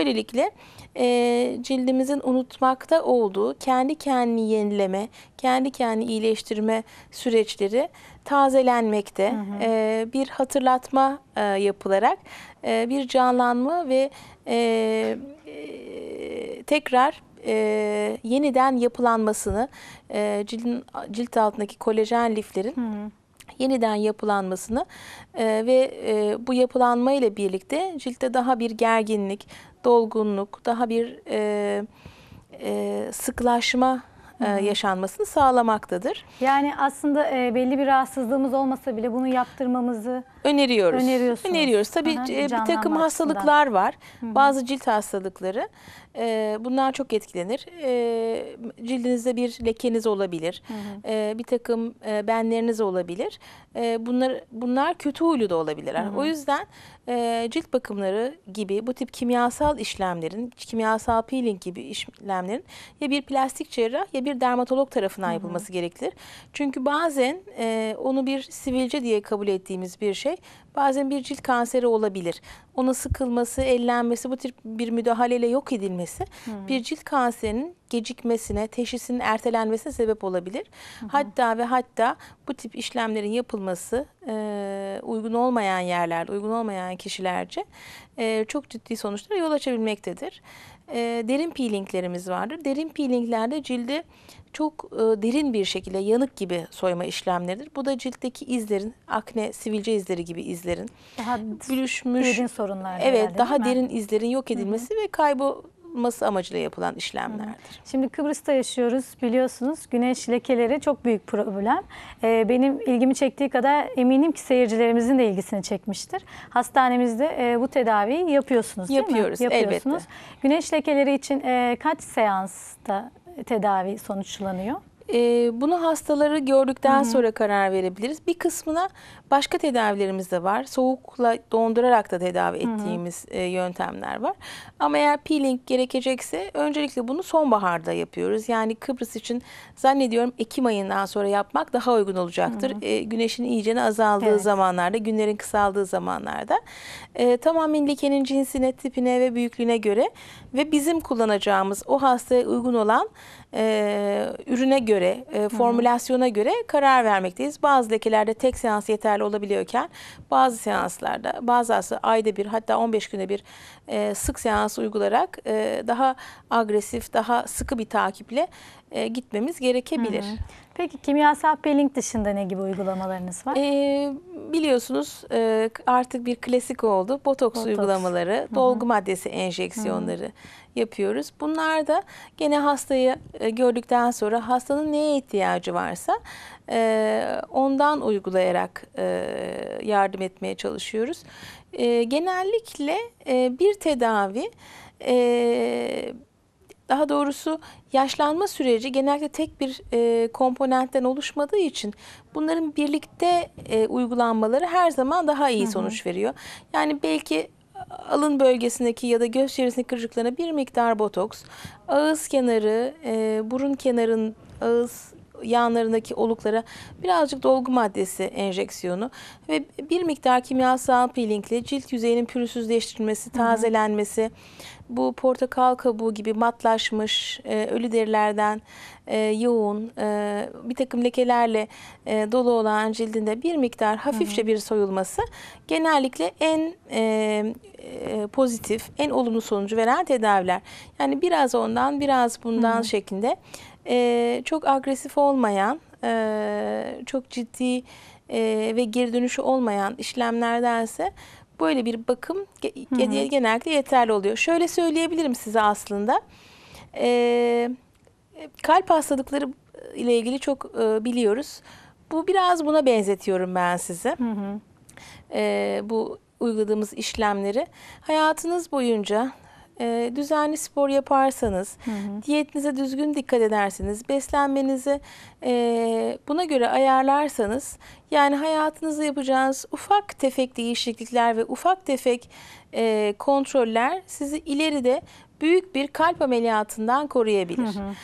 Böylelikle e, cildimizin unutmakta olduğu kendi kendini yenileme, kendi kendini iyileştirme süreçleri tazelenmekte. Hı hı. E, bir hatırlatma e, yapılarak e, bir canlanma ve e, e, tekrar e, yeniden yapılanmasını e, cildin, cilt altındaki kolajen liflerin... Hı hı yeniden yapılanmasını e, ve e, bu yapılanma ile birlikte ciltte daha bir gerginlik, dolgunluk, daha bir e, e, sıklaşma e, yaşanmasını sağlamaktadır. Yani aslında e, belli bir rahatsızlığımız olmasa bile bunu yaptırmamızı Öneriyoruz. Öneriyorsunuz. Öneriyoruz. Tabii Aha, e, bir takım hastalıklar var. Hı-hı. Bazı cilt hastalıkları. E, bunlar çok etkilenir. E, cildinizde bir lekeniz olabilir. E, bir takım e, benleriniz olabilir. E, bunlar bunlar kötü huylu da olabilirler. Hı hı. O yüzden e, cilt bakımları gibi bu tip kimyasal işlemlerin, kimyasal peeling gibi işlemlerin ya bir plastik cerrah ya bir dermatolog tarafından hı hı. yapılması gerekir. Çünkü bazen e, onu bir sivilce diye kabul ettiğimiz bir şey okay? Bazen bir cilt kanseri olabilir. Ona sıkılması, ellenmesi, bu tip bir müdahaleyle yok edilmesi hmm. bir cilt kanserinin gecikmesine, teşhisinin ertelenmesine sebep olabilir. Hı hı. Hatta ve hatta bu tip işlemlerin yapılması e, uygun olmayan yerlerde, uygun olmayan kişilerce e, çok ciddi sonuçlara yol açabilmektedir. E, derin peelinglerimiz vardır. Derin peelinglerde cildi çok e, derin bir şekilde yanık gibi soyma işlemleridir. Bu da ciltteki izlerin, akne, sivilce izleri gibi iz izlerin. Daha bürüşmüş. Derin sorunlar. Evet herhalde, daha derin izlerin yok edilmesi Hı-hı. ve kaybı yapılması amacıyla yapılan işlemlerdir. Şimdi Kıbrıs'ta yaşıyoruz biliyorsunuz güneş lekeleri çok büyük problem. Ee, benim ilgimi çektiği kadar eminim ki seyircilerimizin de ilgisini çekmiştir. Hastanemizde e, bu tedaviyi yapıyorsunuz değil Yapıyoruz, mi? Yapıyoruz elbette. Güneş lekeleri için e, kaç seansta tedavi sonuçlanıyor? E, bunu hastaları gördükten Hı-hı. sonra karar verebiliriz. Bir kısmına başka tedavilerimiz de var. Soğukla dondurarak da tedavi ettiğimiz e, yöntemler var. Ama eğer peeling gerekecekse öncelikle bunu sonbaharda yapıyoruz. Yani Kıbrıs için zannediyorum Ekim ayından sonra yapmak daha uygun olacaktır. E, güneşin iyicene azaldığı evet. zamanlarda, günlerin kısaldığı zamanlarda e, tamamen likenin cinsine, tipine ve büyüklüğüne göre ve bizim kullanacağımız o hastaya uygun olan e, ürüne göre, e, formülasyona göre karar vermekteyiz. Bazı lekelerde tek seans yeterli olabiliyorken bazı seanslarda bazısı ayda bir hatta 15 günde bir e, sık seans uygularak e, daha agresif, daha sıkı bir takiple e, gitmemiz gerekebilir. Hı hı. Peki kimyasal peeling dışında ne gibi uygulamalarınız var? E, biliyorsunuz e, artık bir klasik oldu. Botoks, Botoks. uygulamaları, Hı -hı. dolgu maddesi enjeksiyonları Hı -hı. yapıyoruz. Bunlar da gene hastayı e, gördükten sonra hastanın neye ihtiyacı varsa e, ondan uygulayarak e, yardım etmeye çalışıyoruz. Genellikle bir tedavi daha doğrusu yaşlanma süreci genellikle tek bir komponentten oluşmadığı için bunların birlikte uygulanmaları her zaman daha iyi sonuç veriyor. Yani belki alın bölgesindeki ya da göz çevresindeki kırıcıklarına bir miktar botoks, ağız kenarı, e, burun kenarın ağız yanlarındaki oluklara birazcık dolgu maddesi enjeksiyonu ve bir miktar kimyasal peelingli cilt yüzeyinin pürüzsüzleştirilmesi, tazelenmesi, bu portakal kabuğu gibi matlaşmış e, ölü derilerden e, yoğun e, bir takım lekelerle e, dolu olan cildinde bir miktar hafifçe hı hı. bir soyulması genellikle en e, e, pozitif, en olumlu sonucu veren tedaviler. Yani biraz ondan biraz bundan hı hı. şeklinde e, çok agresif olmayan, e, çok ciddi e, ve geri dönüşü olmayan işlemlerdense böyle bir bakım Hı-hı. genellikle yeterli oluyor. Şöyle söyleyebilirim size aslında. Ee, e, kalp hastalıkları e, ile ilgili çok e, biliyoruz. Bu biraz buna benzetiyorum ben size. Hı hı. E, bu uyguladığımız işlemleri hayatınız boyunca e, düzenli spor yaparsanız, hı hı. diyetinize düzgün dikkat ederseniz, beslenmenizi e, buna göre ayarlarsanız, yani hayatınızda yapacağınız ufak tefek değişiklikler ve ufak tefek e, kontroller sizi ileride büyük bir kalp ameliyatından koruyabilir. Hı hı.